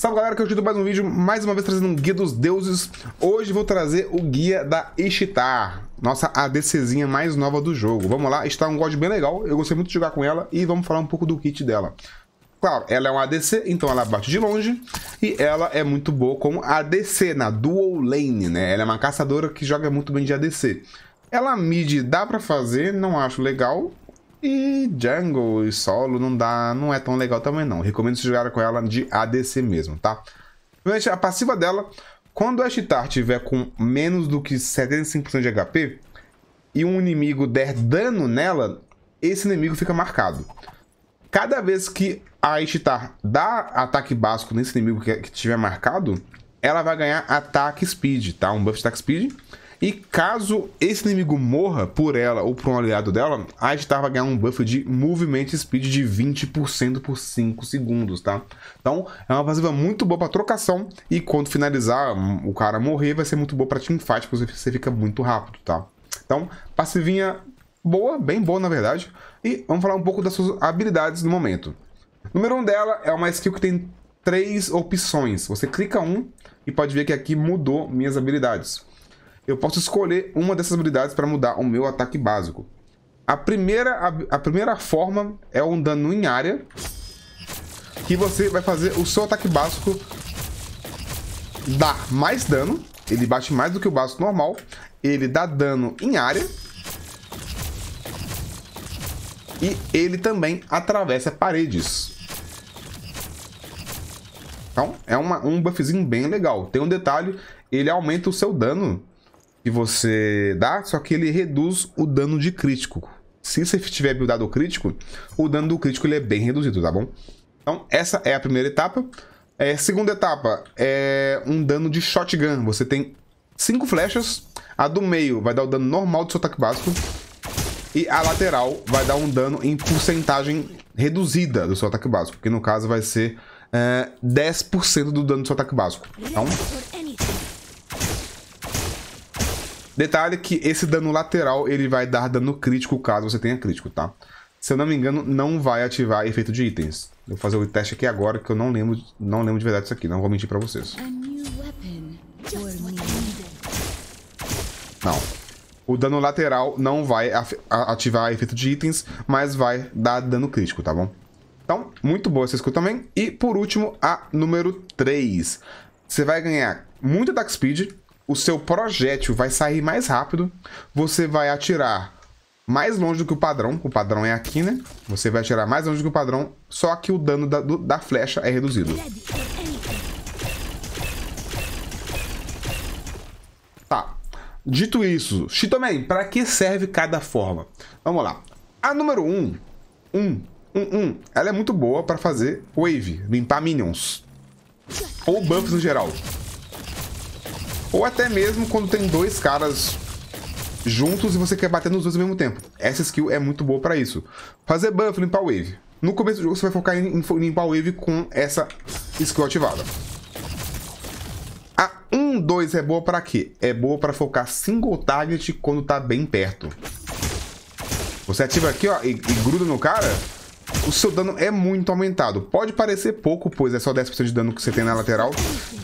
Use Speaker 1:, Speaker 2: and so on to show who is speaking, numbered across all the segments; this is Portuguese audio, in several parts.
Speaker 1: Salve galera, que eu estou mais um vídeo, mais uma vez trazendo um guia dos deuses. Hoje vou trazer o guia da Ishtar, nossa ADCzinha mais nova do jogo. Vamos lá, está é um god bem legal, eu gostei muito de jogar com ela e vamos falar um pouco do kit dela. Claro, ela é um ADC, então ela bate de longe e ela é muito boa como ADC, na dual lane, né? Ela é uma caçadora que joga muito bem de ADC. Ela mid dá pra fazer, não acho legal, e jungle e solo não dá, não é tão legal também não. Recomendo jogar com ela de ADC mesmo, tá? A passiva dela, quando a Chitar tiver com menos do que 75% de HP e um inimigo der dano nela, esse inimigo fica marcado. Cada vez que a Chitar dá ataque básico nesse inimigo que, que tiver marcado, ela vai ganhar ataque speed, tá? Um buff de ataque speed. E caso esse inimigo morra por ela ou por um aliado dela, a Star vai ganhar um buff de movimento speed de 20% por 5 segundos, tá? Então é uma passiva muito boa para trocação e quando finalizar hum, o cara morrer vai ser muito boa para teamfight, porque você fica muito rápido, tá? Então, passivinha boa, bem boa na verdade. E vamos falar um pouco das suas habilidades no momento. Número 1 um dela é uma skill que tem três opções. Você clica um e pode ver que aqui mudou minhas habilidades eu posso escolher uma dessas habilidades para mudar o meu ataque básico. A primeira, a, a, primeira forma é um dano em área, que você vai fazer o seu ataque básico dar mais dano, ele bate mais do que o básico normal, ele dá dano em área, e ele também atravessa paredes. Então, é uma, um buffzinho bem legal. Tem um detalhe, ele aumenta o seu dano que você dá, só que ele reduz o dano de crítico. Se você tiver buildado o crítico, o dano do crítico ele é bem reduzido, tá bom? Então, essa é a primeira etapa. É, segunda etapa é um dano de shotgun. Você tem cinco flechas. A do meio vai dar o dano normal do seu ataque básico. E a lateral vai dar um dano em porcentagem reduzida do seu ataque básico. Que no caso vai ser é, 10% do dano do seu ataque básico. Então, Detalhe que esse dano lateral, ele vai dar dano crítico caso você tenha crítico, tá? Se eu não me engano, não vai ativar efeito de itens. Eu vou fazer o teste aqui agora, que eu não lembro, não lembro de verdade isso aqui. Não vou mentir pra vocês. Não. O dano lateral não vai ativar efeito de itens, mas vai dar dano crítico, tá bom? Então, muito boa essa skill também. E, por último, a número 3. Você vai ganhar muito attack speed, o seu projétil vai sair mais rápido, você vai atirar mais longe do que o padrão, o padrão é aqui, né? Você vai atirar mais longe do que o padrão, só que o dano da, do, da flecha é reduzido. Tá. Dito isso, Shitomen, para que serve cada forma? Vamos lá. A número 1, 1, 1, 1, ela é muito boa para fazer wave, limpar minions. Ou buffs no geral. Ou até mesmo quando tem dois caras juntos e você quer bater nos dois ao mesmo tempo. Essa skill é muito boa para isso. Fazer buff, limpar wave. No começo do jogo você vai focar em, limpar wave com essa skill ativada. A 1-2 é boa para quê? É boa para focar single target quando tá bem perto. Você ativa aqui, ó, e, e gruda no cara o seu dano é muito aumentado. Pode parecer pouco, pois é só 10% de dano que você tem na lateral,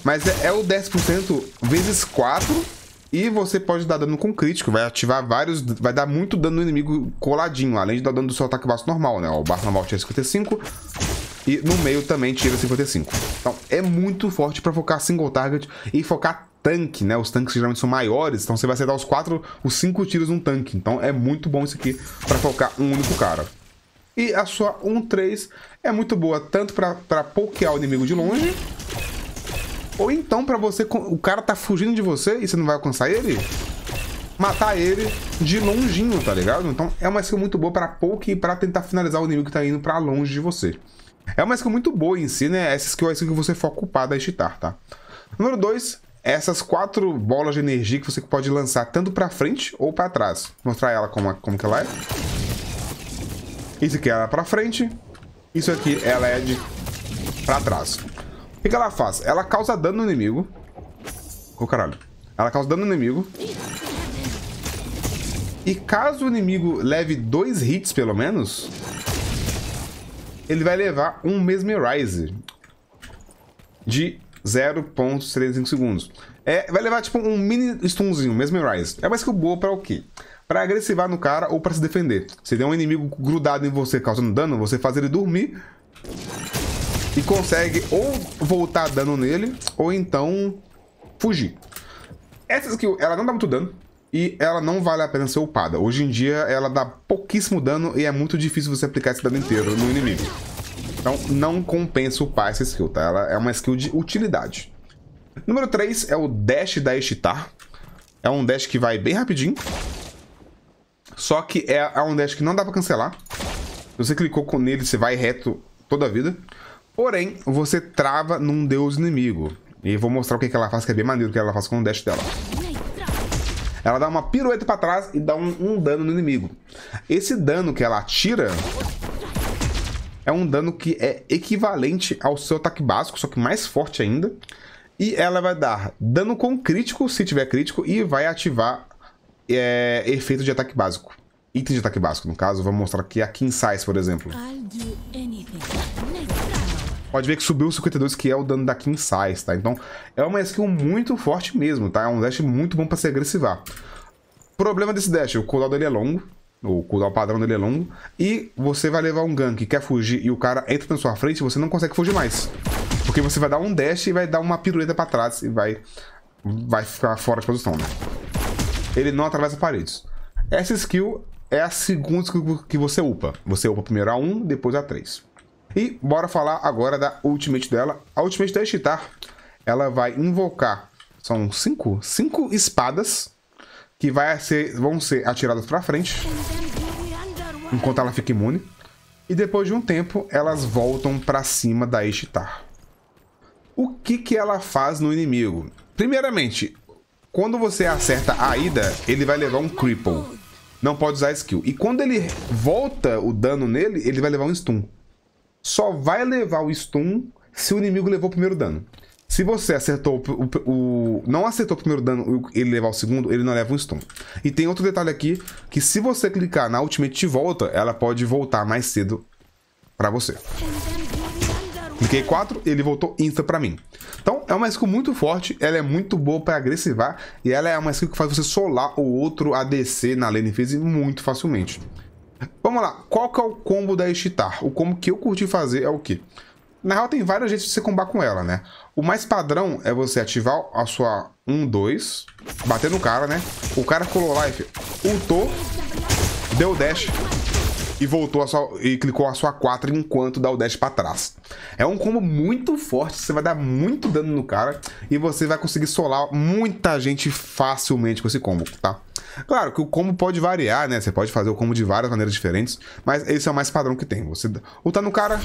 Speaker 1: mas é, é o 10% vezes 4 e você pode dar dano com crítico, vai ativar vários, vai dar muito dano no inimigo coladinho, além de dar dano do seu ataque básico normal, né? O barco normal tira 55 e no meio também tira 55. Então é muito forte para focar single target e focar tanque, né? Os tanques geralmente são maiores, então você vai acertar os 4, os 5 tiros num tanque. Então é muito bom isso aqui para focar um único cara. E a sua 1-3 é muito boa, tanto para pokear o inimigo de longe, ou então para você... O cara tá fugindo de você e você não vai alcançar ele? Matar ele de longinho, tá ligado? Então é uma skill muito boa para poke e para tentar finalizar o inimigo que tá indo para longe de você. É uma skill muito boa em si, né? Essa skill é a skill que você for ocupado a chitar, tá? Número 2, essas quatro bolas de energia que você pode lançar tanto para frente ou para trás. Vou mostrar ela como, como que ela é. Isso aqui ela é pra frente. Isso aqui ela é de pra trás. O que, que ela faz? Ela causa dano no inimigo. Ô, oh, caralho. Ela causa dano no inimigo. E caso o inimigo leve dois hits, pelo menos, ele vai levar um Mesmerize de 0.35 segundos. É, vai levar, tipo, um mini stunzinho, Mesmerize. É mais que o boa pra o quê? para agressivar no cara ou para se defender. Se tem um inimigo grudado em você causando dano, você faz ele dormir e consegue ou voltar dano nele ou então fugir. Essa skill, ela não dá muito dano e ela não vale a pena ser upada. Hoje em dia ela dá pouquíssimo dano e é muito difícil você aplicar esse dano inteiro no inimigo. Então não compensa upar essa skill, tá? Ela é uma skill de utilidade. Número 3 é o dash da Estar. É um dash que vai bem rapidinho só que é, um dash que não dá pra cancelar. Se você clicou com nele, você vai reto toda a vida. Porém, você trava num deus inimigo. E vou mostrar o que, que ela faz, que é bem maneiro o que ela faz com o dash dela. Ela dá uma pirueta pra trás e dá um, um dano no inimigo. Esse dano que ela atira é um dano que é equivalente ao seu ataque básico, só que mais forte ainda. E ela vai dar dano com crítico, se tiver crítico, e vai ativar é, efeito de ataque básico. Item de ataque básico, no caso, vamos mostrar aqui a Kinsize, por exemplo. Pode ver que subiu o 52, que é o dano da Kinsize, tá? Então, é uma skill muito forte mesmo, tá? É um dash muito bom pra se agressivar. Problema desse dash, o cooldown dele é longo, o cooldown padrão dele é longo, e você vai levar um gank, quer fugir, e o cara entra na sua frente, você não consegue fugir mais. Porque você vai dar um dash e vai dar uma pirueta pra trás e vai, vai ficar fora de posição, né? ele não atravessa paredes. Essa skill é a segunda skill que você upa. Você upa primeiro a 1, depois a 3. E bora falar agora da ultimate dela. A ultimate da Eschitar, ela vai invocar, são 5 cinco, cinco espadas que vai ser, vão ser atiradas para frente, enquanto ela fica imune. E depois de um tempo, elas voltam para cima da Eschitar. O que, que ela faz no inimigo? Primeiramente, quando você acerta a ida, ele vai levar um cripple. Não pode usar skill. E quando ele volta o dano nele, ele vai levar um stun. Só vai levar o stun se o inimigo levou o primeiro dano. Se você acertou o, o, o não acertou o primeiro dano e ele levar o segundo, ele não leva um stun. E tem outro detalhe aqui, que se você clicar na ultimate de volta, ela pode voltar mais cedo pra você. Cliquei 4, ele voltou insta pra mim. Então é uma skill muito forte, ela é muito boa para agressivar e ela é uma skill que faz você solar o outro ADC na lane phase muito facilmente. Vamos lá, qual que é o combo da Eshitar? O combo que eu curti fazer é o quê? Na real, tem vários jeitos de você combar com ela, né? O mais padrão é você ativar a sua 1, 2, bater no cara, né? O cara colou life, ultou, deu dash, e voltou a sua, e clicou a sua 4 enquanto dá o dash para trás. É um combo muito forte, você vai dar muito dano no cara e você vai conseguir solar muita gente facilmente com esse combo, tá? Claro que o combo pode variar, né? Você pode fazer o combo de várias maneiras diferentes, mas esse é o mais padrão que tem. Você lutar no cara,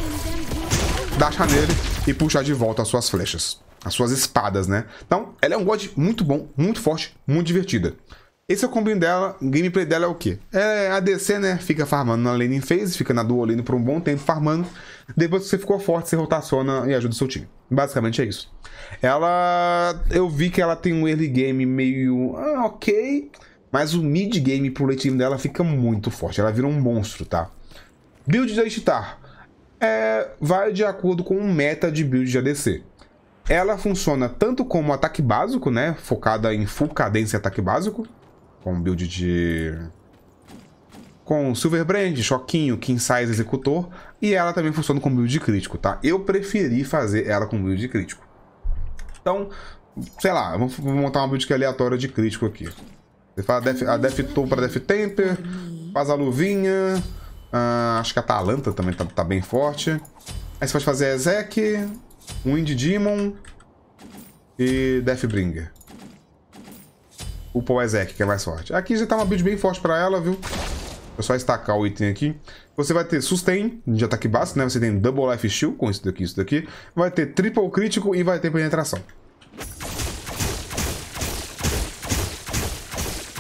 Speaker 1: dashar nele e puxar de volta as suas flechas. As suas espadas, né? Então, ela é um god muito bom, muito forte, muito divertida. Esse é o combinho dela. Gameplay dela é o quê? É ADC, né? Fica farmando na lane phase, fica na dual lane por um bom tempo farmando. Depois que você ficou forte, você rotaciona e ajuda o seu time. Basicamente é isso. Ela. Eu vi que ela tem um early game meio. Ah, ok. Mas o mid game pro late game dela fica muito forte. Ela vira um monstro, tá? Build da editar É... Vai de acordo com o meta de build de ADC. Ela funciona tanto como ataque básico, né? Focada em full cadência ataque básico com build de... Com Silver Brand, Choquinho, King Size Executor. E ela também funciona com build de crítico, tá? Eu preferi fazer ela com build de crítico. Então, sei lá, vou montar uma build é aleatória de crítico aqui. Você faz a Death Tool pra Death Temper, faz a luvinha. Ah, acho que a Atalanta também tá, tá, bem forte. Aí você pode fazer Ezek, Wind Demon e Deathbringer o Poezek, que é mais forte. Aqui já tá uma build bem forte pra ela, viu? É só estacar o item aqui. Você vai ter sustain de ataque básico, né? Você tem double life shield com isso daqui, isso daqui. Vai ter triple crítico e vai ter penetração.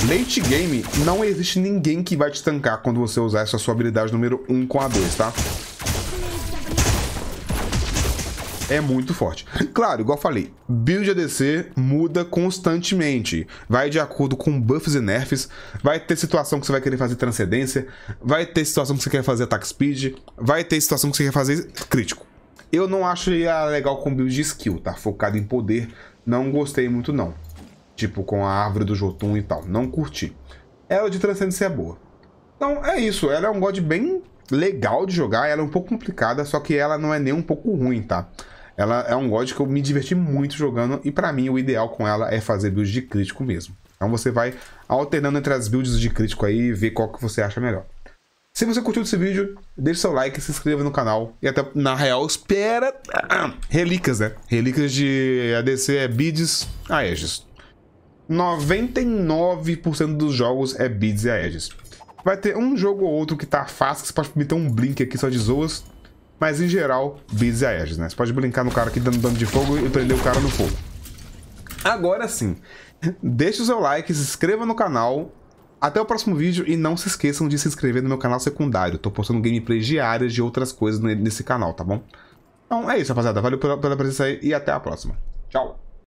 Speaker 1: Late game, não existe ninguém que vai te tancar quando você usar essa sua habilidade número 1 com a 2, tá? é muito forte. Claro, igual falei, build ADC muda constantemente. Vai de acordo com buffs e nerfs, vai ter situação que você vai querer fazer transcendência, vai ter situação que você quer fazer attack speed, vai ter situação que você quer fazer crítico. Eu não acho legal com build de skill, tá? Focado em poder, não gostei muito não. Tipo, com a árvore do Jotun e tal, não curti. Ela de transcendência é boa. Então, é isso. Ela é um god bem legal de jogar, ela é um pouco complicada, só que ela não é nem um pouco ruim, tá? Ela é um God que eu me diverti muito jogando e para mim o ideal com ela é fazer builds de crítico mesmo. Então você vai alternando entre as builds de crítico aí e ver qual que você acha melhor. Se você curtiu esse vídeo, deixe seu like, se inscreva no canal e até, na real, espera... Relíquias, né? Relíquias de ADC é Bids, Aegis. 99% dos jogos é Bids e Aegis. Vai ter um jogo ou outro que tá fácil, que você pode meter um blink aqui só de zoas, mas em geral, builds aéreas, né? Você pode brincar no cara aqui dando dano de fogo e prender o cara no fogo. Agora sim, deixe o seu like, se inscreva no canal. Até o próximo vídeo e não se esqueçam de se inscrever no meu canal secundário. Tô postando gameplays diárias de outras coisas nesse canal, tá bom? Então é isso, rapaziada. Valeu pela, pela presença aí e até a próxima. Tchau!